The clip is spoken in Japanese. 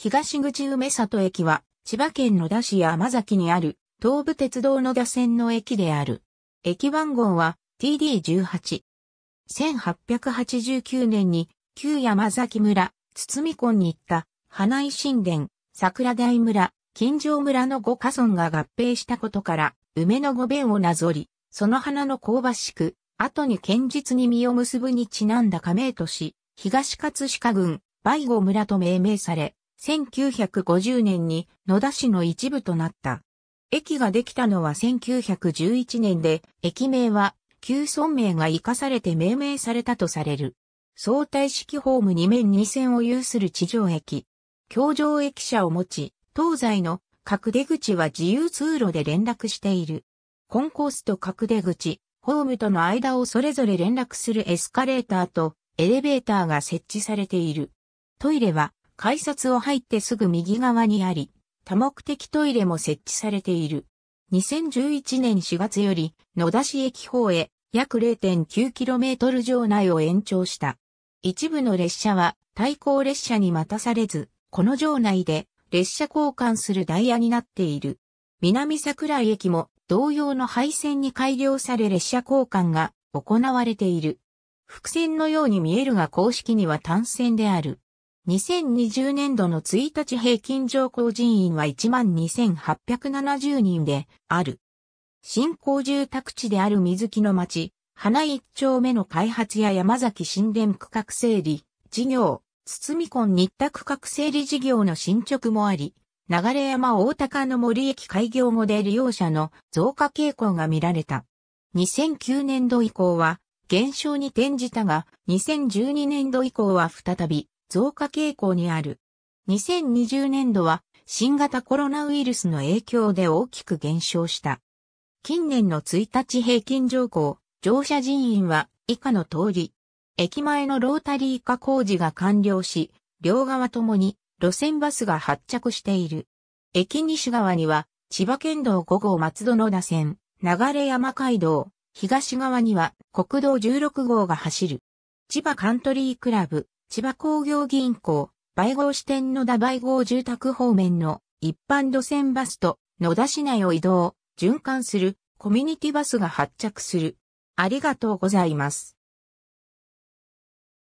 東口梅里駅は、千葉県野田市山崎にある、東武鉄道野田線の駅である。駅番号は TD18。1889年に、旧山崎村、包込んに行った、花井神殿、桜台村、金城村の五家村が合併したことから、梅の御弁をなぞり、その花の香ばしく、後に堅実に実を結ぶにちなんだ加盟都市、東葛飾郡、梅郷村と命名され、1950年に野田市の一部となった。駅ができたのは1911年で、駅名は旧村名が生かされて命名されたとされる。相対式ホーム2面2線を有する地上駅。橋上駅舎を持ち、東西の各出口は自由通路で連絡している。コンコースと各出口、ホームとの間をそれぞれ連絡するエスカレーターとエレベーターが設置されている。トイレは改札を入ってすぐ右側にあり、多目的トイレも設置されている。2011年4月より野田市駅方へ約 0.9km 場内を延長した。一部の列車は対向列車に待たされず、この場内で列車交換するダイヤになっている。南桜井駅も同様の配線に改良され列車交換が行われている。伏線のように見えるが公式には単線である。2020年度の1日平均上降人員は12,870人である。新興住宅地である水木の町、花一丁目の開発や山崎新田区画整理事業、包み、根新田区画整理事業の進捗もあり、流山大高の森駅開業後で利用者の増加傾向が見られた。2009年度以降は減少に転じたが、2012年度以降は再び増加傾向にある。2020年度は新型コロナウイルスの影響で大きく減少した。近年の1日平均乗降、乗車人員は以下の通り。駅前のロータリー化工事が完了し、両側ともに路線バスが発着している。駅西側には千葉県道5号松戸野田線、流山街道、東側には国道16号が走る。千葉カントリークラブ、千葉工業銀行、売合支店野田売合住宅方面の一般路線バスと野田市内を移動、循環するコミュニティバスが発着する。ありがとうございます。